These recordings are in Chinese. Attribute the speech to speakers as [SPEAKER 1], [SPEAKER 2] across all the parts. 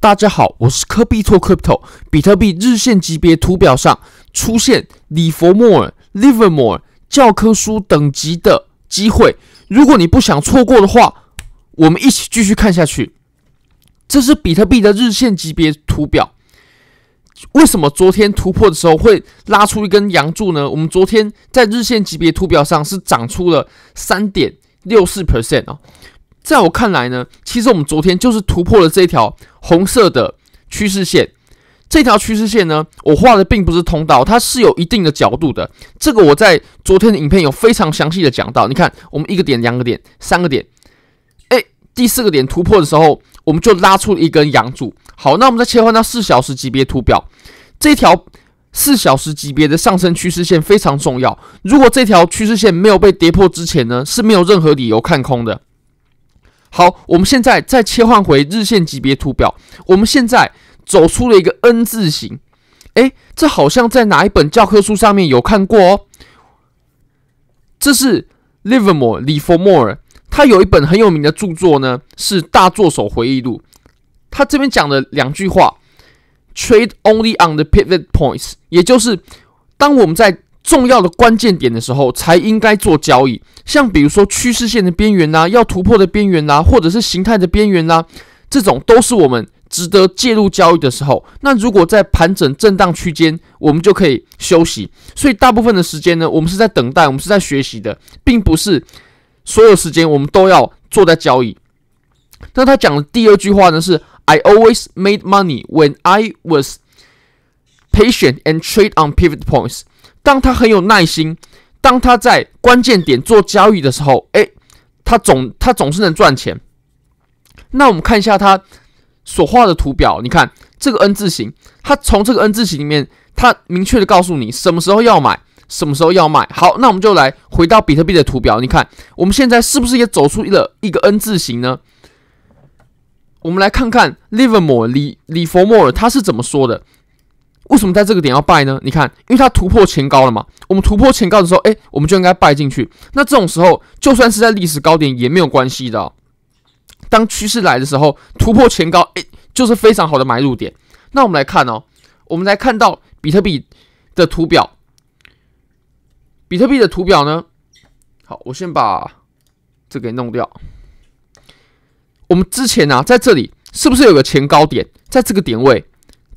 [SPEAKER 1] 大家好，我是科比托 Crypto。比特币日线级别图表上出现里佛莫尔 （Livermore） 教科书等级的机会，如果你不想错过的话，我们一起继续看下去。这是比特币的日线级别图表。为什么昨天突破的时候会拉出一根阳柱呢？我们昨天在日线级别图表上是涨出了三点六四 percent 啊。在我看来呢，其实我们昨天就是突破了这一条红色的趋势线。这条趋势线呢，我画的并不是通道，它是有一定的角度的。这个我在昨天的影片有非常详细的讲到。你看，我们一个点、两个点、三个点，哎，第四个点突破的时候，我们就拉出一根阳柱。好，那我们再切换到四小时级别图表，这条四小时级别的上升趋势线非常重要。如果这条趋势线没有被跌破之前呢，是没有任何理由看空的。好，我们现在再切换回日线级别图表。我们现在走出了一个 N 字形，哎，这好像在哪一本教科书上面有看过哦。这是 Livermore 李佛莫尔，他有一本很有名的著作呢，是《大作手回忆录》。他这边讲了两句话：“Trade only on the pivot points”，也就是当我们在重要的关键点的时候，才应该做交易。像比如说趋势线的边缘呐，要突破的边缘呐，或者是形态的边缘呐，这种都是我们值得介入交易的时候。那如果在盘整震荡区间，我们就可以休息。所以大部分的时间呢，我们是在等待，我们是在学习的，并不是所有时间我们都要坐在交易。那他讲的第二句话呢是：“I always made money when I was patient and trade on pivot points。”当他很有耐心，当他在关键点做交易的时候，哎，他总他总是能赚钱。那我们看一下他所画的图表，你看这个 N 字形，他从这个 N 字形里面，他明确的告诉你什么时候要买，什么时候要卖。好，那我们就来回到比特币的图表，你看我们现在是不是也走出了一个 N 字形呢？我们来看看 Livermore 李李佛莫尔他是怎么说的。为什么在这个点要拜呢？你看，因为它突破前高了嘛。我们突破前高的时候，哎，我们就应该拜进去。那这种时候，就算是在历史高点也没有关系的。当趋势来的时候，突破前高，哎，就是非常好的买入点。那我们来看哦，我们来看到比特币的图表，比特币的图表呢？好，我先把这给弄掉。我们之前呢，在这里是不是有个前高点？在这个点位。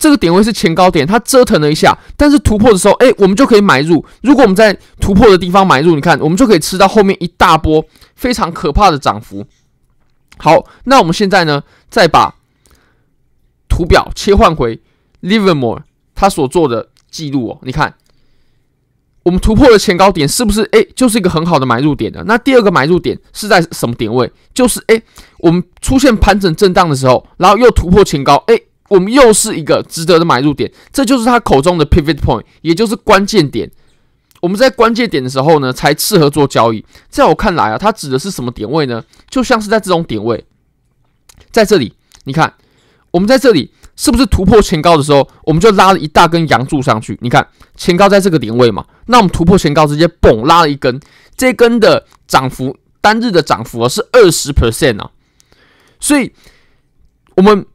[SPEAKER 1] 这个点位是前高点，它折腾了一下，但是突破的时候，哎，我们就可以买入。如果我们在突破的地方买入，你看，我们就可以吃到后面一大波非常可怕的涨幅。好，那我们现在呢，再把图表切换回 Livermore 他所做的记录哦，你看，我们突破的前高点是不是，哎，就是一个很好的买入点的？那第二个买入点是在什么点位？就是哎，我们出现盘整震荡的时候，然后又突破前高，哎。我们又是一个值得的买入点，这就是他口中的 pivot point，也就是关键点。我们在关键点的时候呢，才适合做交易。在我看来啊，它指的是什么点位呢？就像是在这种点位，在这里，你看，我们在这里是不是突破前高的时候，我们就拉了一大根阳柱上去？你看前高在这个点位嘛，那我们突破前高，直接蹦拉了一根，这根的涨幅单日的涨幅啊是二十 percent 啊，所以我们。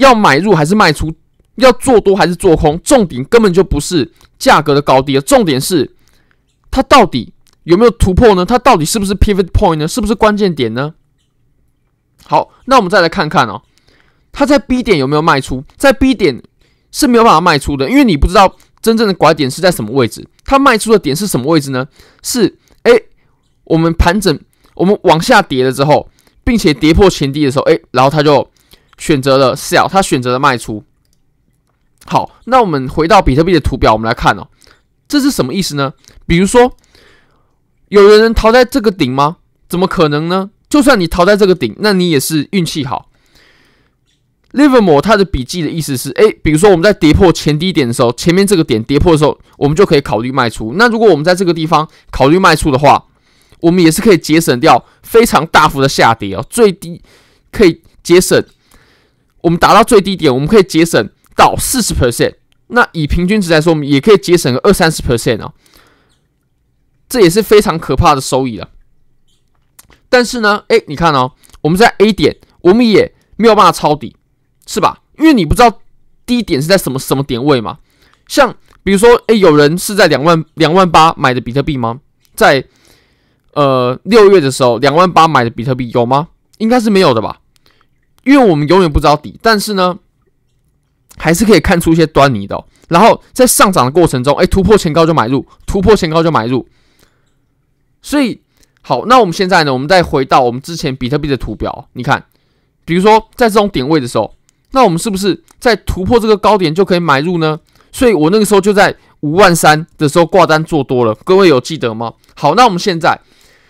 [SPEAKER 1] 要买入还是卖出？要做多还是做空？重点根本就不是价格的高低重点是它到底有没有突破呢？它到底是不是 pivot point 呢？是不是关键点呢？好，那我们再来看看哦，它在 B 点有没有卖出？在 B 点是没有办法卖出的，因为你不知道真正的拐点是在什么位置。它卖出的点是什么位置呢？是哎，我们盘整，我们往下跌了之后，并且跌破前低的时候，哎，然后它就。选择了 sell，他选择了卖出。好，那我们回到比特币的图表，我们来看哦，这是什么意思呢？比如说，有人能逃在这个顶吗？怎么可能呢？就算你逃在这个顶，那你也是运气好。Livermore 他的笔记的意思是：哎，比如说我们在跌破前低点的时候，前面这个点跌破的时候，我们就可以考虑卖出。那如果我们在这个地方考虑卖出的话，我们也是可以节省掉非常大幅的下跌哦，最低可以节省。我们达到最低点，我们可以节省到四十 percent。那以平均值来说，我们也可以节省个二三十 percent 啊，这也是非常可怕的收益了。但是呢，哎，你看哦，我们在 A 点，我们也没有办法抄底，是吧？因为你不知道低点是在什么什么点位嘛。像比如说，哎，有人是在两万两万八买的比特币吗？在呃六月的时候，两万八买的比特币有吗？应该是没有的吧。因为我们永远不知道底，但是呢，还是可以看出一些端倪的。然后在上涨的过程中，哎，突破前高就买入，突破前高就买入。所以，好，那我们现在呢，我们再回到我们之前比特币的图表，你看，比如说在这种点位的时候，那我们是不是在突破这个高点就可以买入呢？所以我那个时候就在五万三的时候挂单做多了，各位有记得吗？好，那我们现在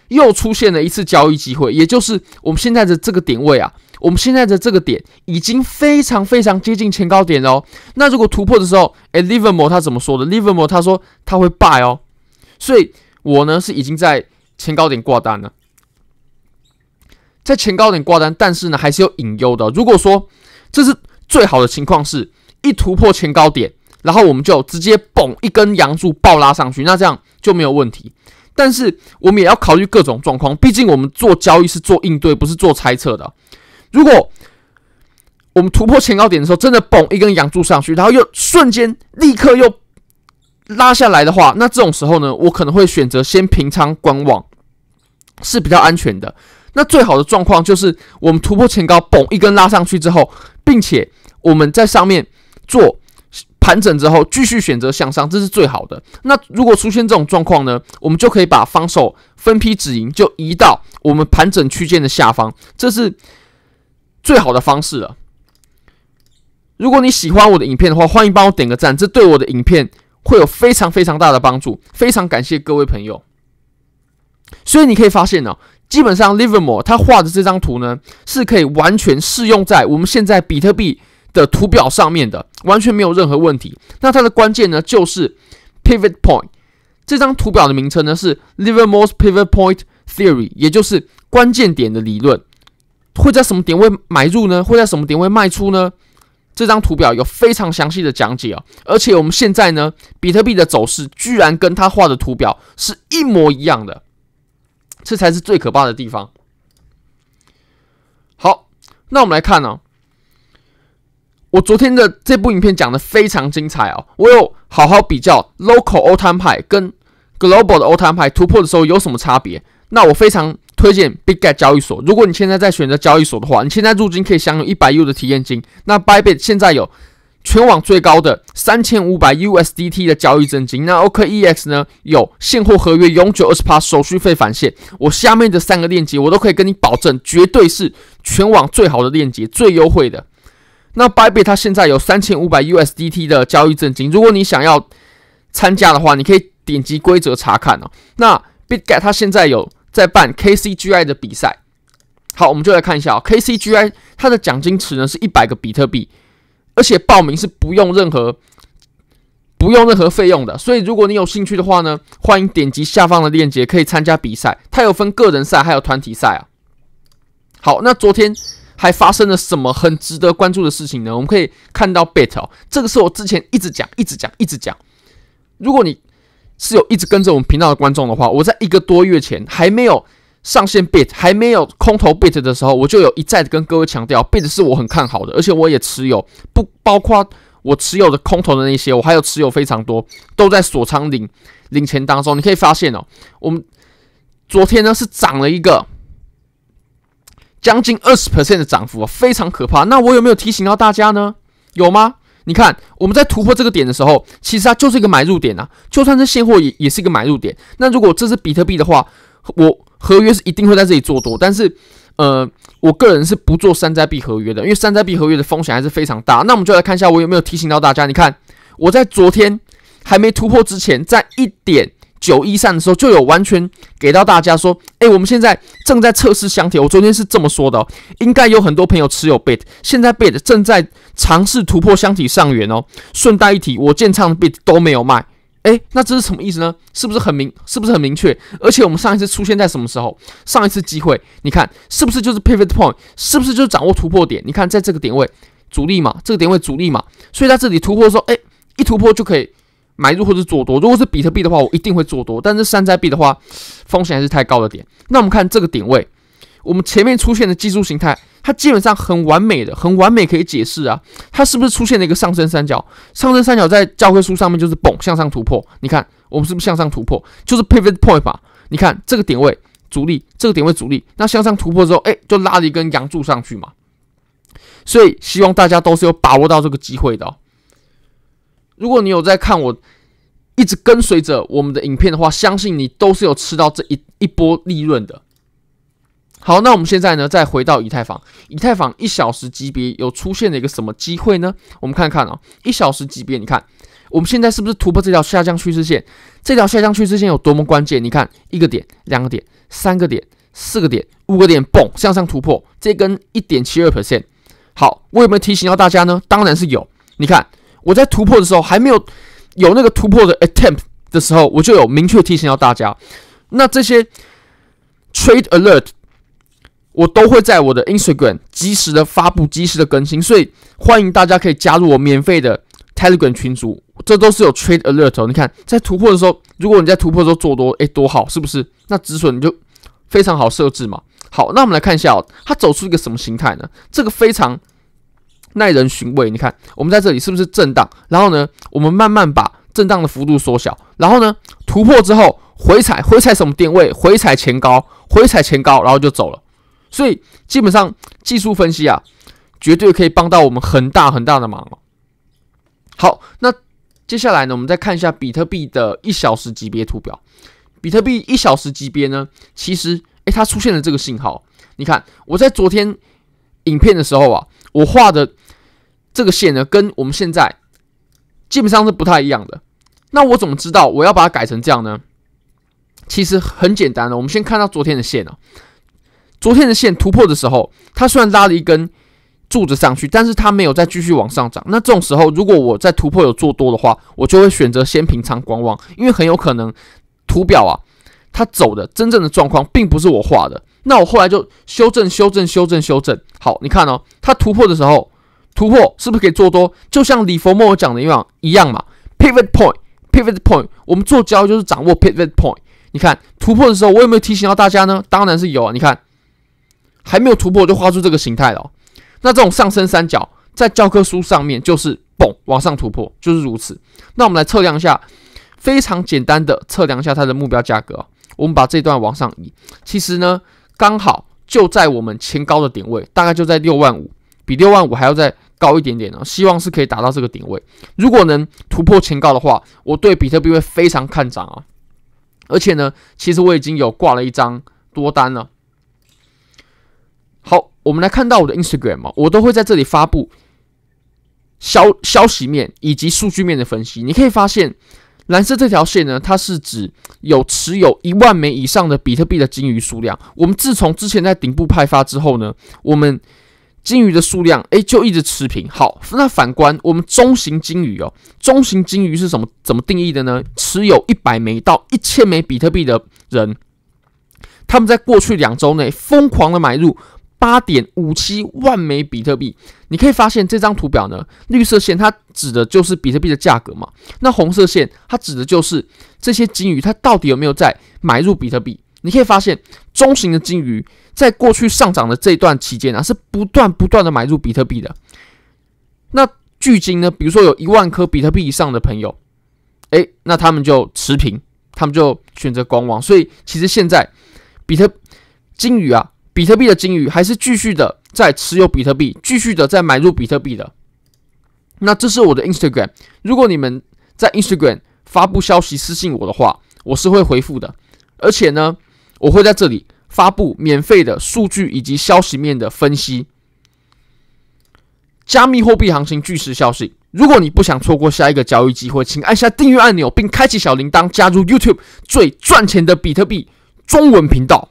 [SPEAKER 1] 又出现了一次交易机会，也就是我们现在的这个点位啊。我们现在的这个点已经非常非常接近前高点哦。那如果突破的时候，Livermore 他怎么说的？Livermore 他说他会 buy 哦，所以我呢是已经在前高点挂单了，在前高点挂单，但是呢还是有隐忧的。如果说这是最好的情况，是一突破前高点，然后我们就直接嘣一根阳柱爆拉上去，那这样就没有问题。但是我们也要考虑各种状况，毕竟我们做交易是做应对，不是做猜测的。如果我们突破前高点的时候，真的嘣一根阳柱上去，然后又瞬间立刻又拉下来的话，那这种时候呢，我可能会选择先平仓观望，是比较安全的。那最好的状况就是我们突破前高，嘣一根拉上去之后，并且我们在上面做盘整之后，继续选择向上，这是最好的。那如果出现这种状况呢，我们就可以把防守分批止盈，就移到我们盘整区间的下方，这是。最好的方式了。如果你喜欢我的影片的话，欢迎帮我点个赞，这对我的影片会有非常非常大的帮助。非常感谢各位朋友。所以你可以发现呢，基本上 Livermore 他画的这张图呢，是可以完全适用在我们现在比特币的图表上面的，完全没有任何问题。那它的关键呢，就是 Pivot Point 这张图表的名称呢是 Livermore's Pivot Point Theory，也就是关键点的理论。会在什么点位买入呢？会在什么点位卖出呢？这张图表有非常详细的讲解哦。而且我们现在呢，比特币的走势居然跟他画的图表是一模一样的，这才是最可怕的地方。好，那我们来看呢，我昨天的这部影片讲的非常精彩哦。我有好好比较 local 欧摊派跟 global 的欧摊派突破的时候有什么差别。那我非常。推荐 BigGet 交易所，如果你现在在选择交易所的话，你现在入金可以享有一百 U 的体验金。那 Bybit 现在有全网最高的三千五百 USDT 的交易证金。那 OKEX 呢，有现货合约、永久二十趴、手续费返现。我下面的三个链接，我都可以跟你保证，绝对是全网最好的链接，最优惠的。那 Bybit 它现在有三千五百 USDT 的交易证金，如果你想要参加的话，你可以点击规则查看哦。那 BigGet 它现在有在办 KCGI 的比赛，好，我们就来看一下哦。KCGI 它的奖金池呢是一百个比特币，而且报名是不用任何不用任何费用的。所以如果你有兴趣的话呢，欢迎点击下方的链接可以参加比赛。它有分个人赛还有团体赛啊。好，那昨天还发生了什么很值得关注的事情呢？我们可以看到 Bit 哦，这个是我之前一直讲、一直讲、一直讲。如果你是有一直跟着我们频道的观众的话，我在一个多月前还没有上线 bit，还没有空投 bit 的时候，我就有一再的跟各位强调，bit 是我很看好的，而且我也持有，不包括我持有的空投的那些，我还有持有非常多，都在锁仓领领钱当中。你可以发现哦，我们昨天呢是涨了一个将近二十 percent 的涨幅，非常可怕。那我有没有提醒到大家呢？有吗？你看，我们在突破这个点的时候，其实它就是一个买入点呐，就算是现货也也是一个买入点。那如果这是比特币的话，我合约是一定会在这里做多，但是，呃，我个人是不做山寨币合约的，因为山寨币合约的风险还是非常大。那我们就来看一下，我有没有提醒到大家？你看，我在昨天还没突破之前，在一点。九一三的时候就有完全给到大家说，哎，我们现在正在测试箱体。我昨天是这么说的，应该有很多朋友持有 bit，现在 bit 正在尝试突破箱体上缘哦。顺带一提，我建仓的 bit 都没有卖。哎，那这是什么意思呢？是不是很明？是不是很明确？而且我们上一次出现在什么时候？上一次机会，你看是不是就是 pivot point？是不是就是掌握突破点？你看在这个点位主力嘛，这个点位主力嘛，所以在这里突破的时候，哎，一突破就可以。买入或者做多，如果是比特币的话，我一定会做多。但是山寨币的话，风险还是太高的点。那我们看这个点位，我们前面出现的技术形态，它基本上很完美的，很完美可以解释啊。它是不是出现了一个上升三角？上升三角在教科书上面就是嘣向上突破。你看我们是不是向上突破，就是 pivot point 吧？你看这个点位阻力，这个点位阻力，那向上突破之后，哎，就拉了一根阳柱上去嘛。所以希望大家都是有把握到这个机会的。如果你有在看我一直跟随着我们的影片的话，相信你都是有吃到这一一波利润的。好，那我们现在呢，再回到以太坊，以太坊一小时级别有出现了一个什么机会呢？我们看看啊，一小时级别，你看我们现在是不是突破这条下降趋势线？这条下降趋势线有多么关键？你看，一个点、两个点、三个点、四个点、五个点，嘣，向上突破，这根一点七二 percent。好，我有没有提醒到大家呢？当然是有，你看。我在突破的时候还没有有那个突破的 attempt 的时候，我就有明确提醒到大家。那这些 trade alert 我都会在我的 Instagram 及时的发布，及时的更新。所以欢迎大家可以加入我免费的 Telegram 群组，这都是有 trade alert。你看，在突破的时候，如果你在突破的时候做多，哎，多好，是不是？那止损你就非常好设置嘛。好，那我们来看一下哦，它走出一个什么形态呢？这个非常。耐人寻味，你看我们在这里是不是震荡？然后呢，我们慢慢把震荡的幅度缩小。然后呢，突破之后回踩，回踩什么点位？回踩前高，回踩前高，然后就走了。所以基本上技术分析啊，绝对可以帮到我们很大很大的忙哦。好，那接下来呢，我们再看一下比特币的一小时级别图表。比特币一小时级别呢，其实诶，它出现了这个信号。你看我在昨天影片的时候啊，我画的。这个线呢，跟我们现在基本上是不太一样的。那我怎么知道我要把它改成这样呢？其实很简单的，我们先看到昨天的线啊，昨天的线突破的时候，它虽然拉了一根柱子上去，但是它没有再继续往上涨。那这种时候，如果我在突破有做多的话，我就会选择先平仓观望，因为很有可能图表啊它走的真正的状况并不是我画的。那我后来就修正、修正、修正、修正。好，你看哦，它突破的时候。突破是不是可以做多？就像李佛莫讲的一样一样嘛。Pivot Point，Pivot Point，我们做交易就是掌握 Pivot Point。你看突破的时候，我有没有提醒到大家呢？当然是有啊。你看还没有突破就画出这个形态了。那这种上升三角在教科书上面就是嘣往上突破，就是如此。那我们来测量一下，非常简单的测量一下它的目标价格。我们把这段往上移，其实呢刚好就在我们前高的点位，大概就在六万五，比六万五还要在。高一点点呢，希望是可以达到这个顶位。如果能突破前高的话，我对比特币会非常看涨啊！而且呢，其实我已经有挂了一张多单了。好，我们来看到我的 Instagram 我都会在这里发布消消息面以及数据面的分析。你可以发现，蓝色这条线呢，它是指有持有一万枚以上的比特币的鲸鱼数量。我们自从之前在顶部派发之后呢，我们金鱼的数量诶就一直持平。好，那反观我们中型金鱼哦，中型金鱼是什么？怎么定义的呢？持有一百枚到一千枚比特币的人，他们在过去两周内疯狂的买入八点五七万枚比特币。你可以发现这张图表呢，绿色线它指的就是比特币的价格嘛？那红色线它指的就是这些金鱼，它到底有没有在买入比特币？你可以发现中型的金鱼。在过去上涨的这段期间啊，是不断不断的买入比特币的。那距今呢，比如说有一万颗比特币以上的朋友，哎，那他们就持平，他们就选择观望。所以其实现在，比特金鱼啊，比特币的金鱼还是继续的在持有比特币，继续的在买入比特币的。那这是我的 Instagram，如果你们在 Instagram 发布消息私信我的话，我是会回复的。而且呢，我会在这里。发布免费的数据以及消息面的分析。加密货币行情巨石消息。如果你不想错过下一个交易机会，请按下订阅按钮并开启小铃铛，加入 YouTube 最赚钱的比特币中文频道。